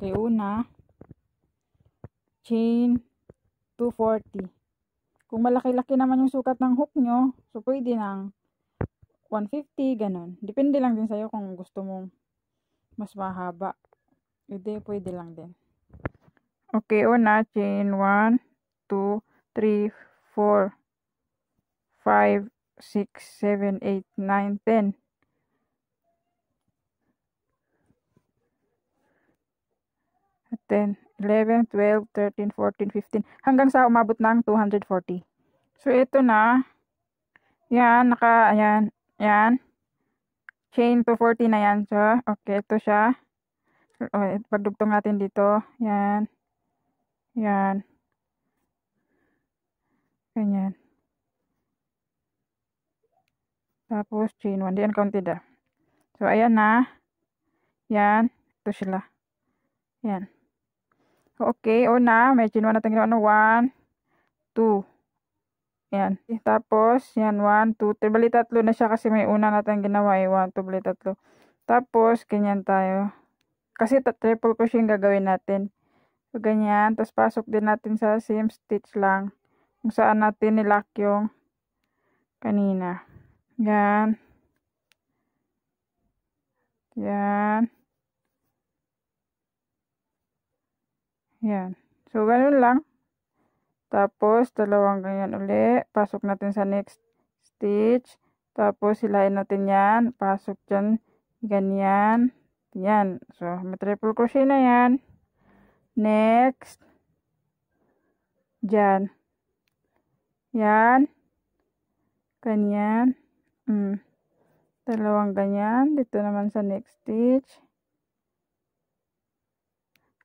kay una chain 240 kung malaki-laki naman yung sukat ng hook nyo so pwede ng 150 ganun depende lang din sa'yo kung gusto mong mas mahaba hindi pwede lang din okay una chain 1 2 3 4 5 6 7 8 9 10 10, 11, 12, 13, 14, 15. Hanggang sa umabot ng 240. So, ito na. Yan, naka, ayan, yan. Chain to 40 na yan siya. Okay, ito siya. Okay, pagdugtong natin dito. Yan. Yan. Ganyan. Tapos, chain 1. Di uncounted ah. So, ayan na. Yan. Ito sila. Yan. Okay, na. may chinuan natin ginawa na 1, 2. Yan. Tapos, yan, 1, 2, 3. Bali, tatlo na siya kasi may una natin ginawa eh. 1, 2, bali, tatlo. Tapos, ganyan tayo. Kasi triple crochet yung gagawin natin. So, ganyan. Tapos, pasok din natin sa same stitch lang. Kung saan natin nilock yung kanina. Yan. Yan. Yan. So, ganun lang. Tapos, dalawang ganyan uli. Pasok natin sa next stitch. Tapos, hilain natin yan. Pasok dyan. Ganyan. Yan. So, may triple crochet na yan. Next. Dyan. Yan. Ganyan. Mm. Dalawang ganyan. Dito naman sa next stitch.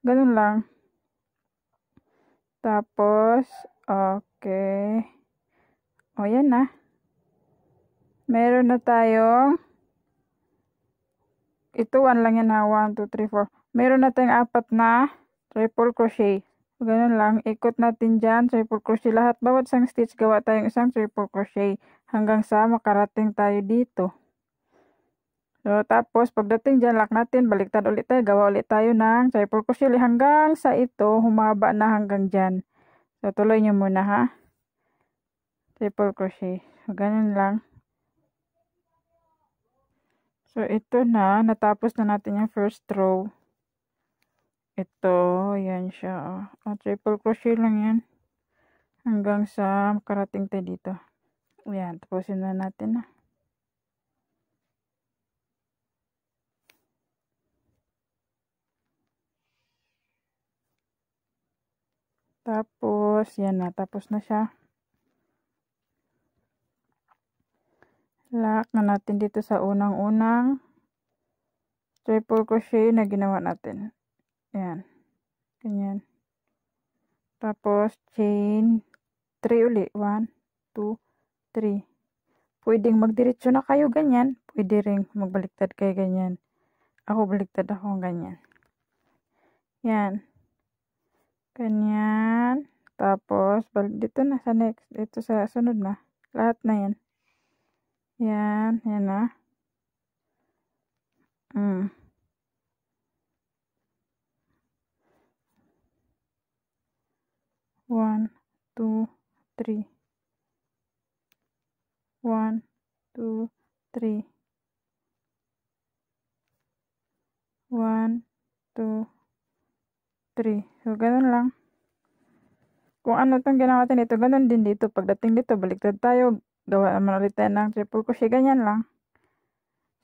Ganun lang. Tapos, okay. O, yan na. Meron na tayong ito, one lang yan ha. 1, 2, 3, 4. Meron na tayong apat na triple crochet. Ganun lang. Ikot natin dyan. Triple crochet lahat. Bawat isang stitch, gawa tayong isang triple crochet. Hanggang sa makarating tayo dito. So, tapos, pagdating dyan, lock natin, baliktad ulit tayo, gawa ulit tayo ng triple crochet hanggang sa ito, humaba na hanggang dyan. So, tuloy nyo muna ha. Triple crochet. So, ganun lang. So, ito na, natapos na natin yung first row. Ito, yan siya. Oh. O, oh, triple crochet lang yan. Hanggang sa makarating tayo dito. Ayan, tapusin na natin na. Tapos, yan na. Tapos na siya. Lock na natin dito sa unang-unang triple crochet na ginawa natin. Yan. Ganyan. Tapos, chain 3 uli. 1, 2, 3. Pwedeng magdiretso na kayo ganyan. Pwede rin magbaliktad kayo ganyan. Ako baliktad ako ganyan. Yan. ganyan tapos bal dito na sa next dito sa sunod na lahat na yan yan yan na hmm one two three one two three one two 3. So, ganun lang. Kung ano itong ginawa natin dito, ganun din dito. Pagdating dito, baliktad tayo. Gawa naman ulit tayo ng triple crochet. Ganyan lang.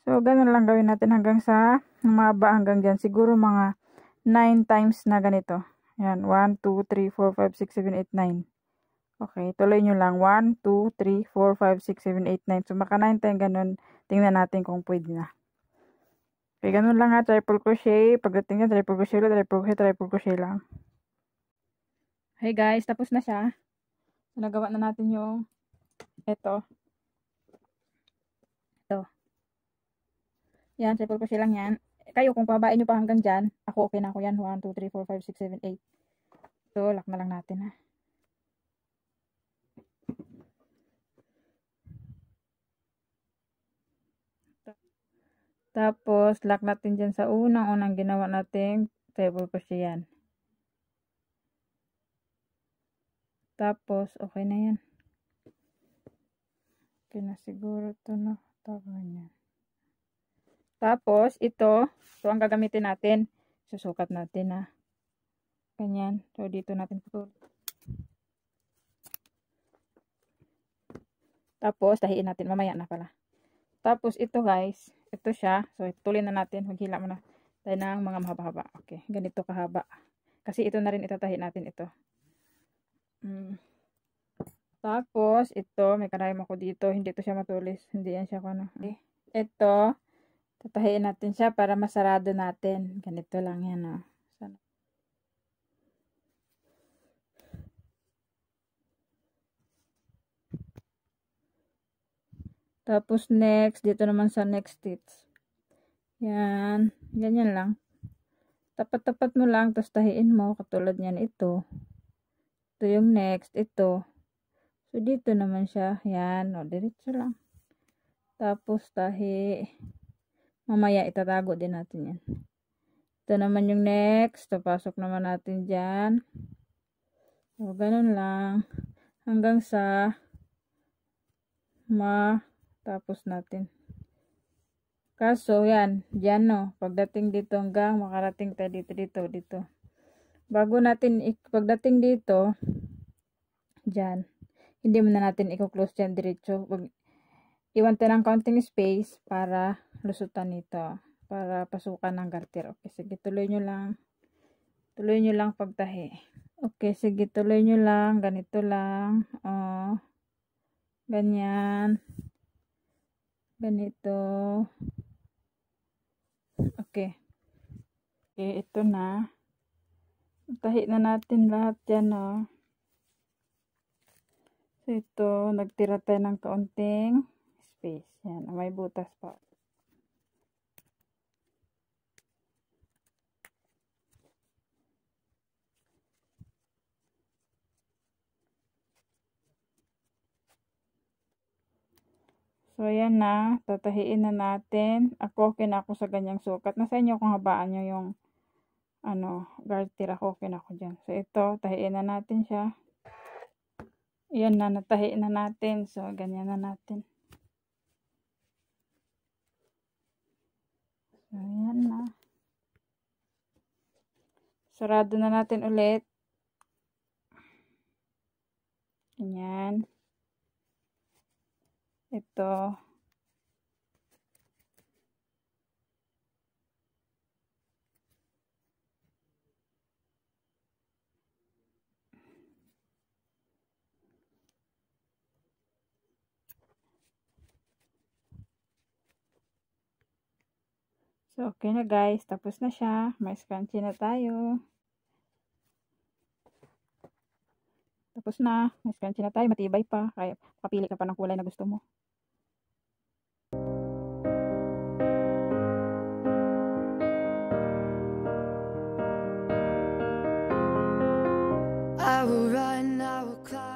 So, ganun lang gawin natin hanggang sa maba hanggang dyan. Siguro mga 9 times na ganito. Ayan. 1, 2, 3, 4, 5, 6, 7, 8, 9. Okay, tuloy nyo lang. 1, 2, 3, 4, 5, 6, 7, 8, 9. So, maka 9 tayo ganun. Tingnan natin kung pwede na. Okay, ganun lang ha, triple crochet. Pagdating niya, triple crochet lang, triple crochet, triple crochet lang. Hey guys, tapos na siya. So, nagawa na natin yung eto. Ito. Yan, triple crochet lang yan. Kayo, kung pabain nyo pa hanggang dyan, ako okay na ako yan. 1, 2, 3, 4, 5, 6, 7, 8. So, lock na lang natin ha. Tapos, lock natin dyan sa unang-unang ginawa natin, table yan. Tapos, okay na yan. Okay na siguro ito No? Tama niya. Tapos, ito, ito ang gagamitin natin. Susukat natin na. Ganyan. So, dito natin putulog. Tapos, tahiin natin. Mamaya na pala. Tapos ito guys, ito siya. So tuloy na natin, maghila muna tayo ang mga mahaba-haba. Okay, ganito kahaba. Kasi ito na rin itatahi natin ito. Mm. Tapos ito, may karayom ako dito. Hindi ito siya matulis. Hindi yan siya kano. Okay. Ito, tatahiin natin siya para masarado natin. Ganito lang yan oh. Tapos next, dito naman sa next stitch. Yan, ganyan lang. Tapat-tapat mo lang, tapos tahiin mo, katulad niyan ito. Ito yung next, ito. So, dito naman siya. Yan, o, diretso lang. Tapos, tahi. Mamaya, itatago din natin yan. Ito naman yung next. Tapasok naman natin dyan. So, ganun lang. Hanggang sa ma tapos natin. Kaso, yan, yan no, pagdating dito hanggang makarating tayo dito, dito, dito. Bago natin, pagdating dito, dyan, hindi muna natin i-close dyan diretso. Pag, iwan tayo ng counting space para lusutan nito. Para pasukan ng garter. Okay, sige, tuloy nyo lang. Tuloy nyo lang pagtahi. Okay, sige, tuloy nyo lang. Ganito lang. Oh, ganyan ganito okay okay ito na tahi na natin lahat yan o so ito nagtira tayo ng kaunting space yan may butas pa So, ayan na. Tatahiin na natin. Ako, kinako sa ganyang sukat. Nasa inyo kung habaan nyo yung ano, garter ko, kinako dyan. So, ito, tahiin na natin siya. Ayan na, natahiin na natin. So, ganyan na natin. So, ayan na. Sarado na natin ulit. Ganyan ito So, okay na guys. Tapos na siya. May scrunchie na tayo. Tapos na, may scrunchie na tayo, matibay pa. Kaya kapili ka pa ng kulay na gusto mo. I will run, I will climb.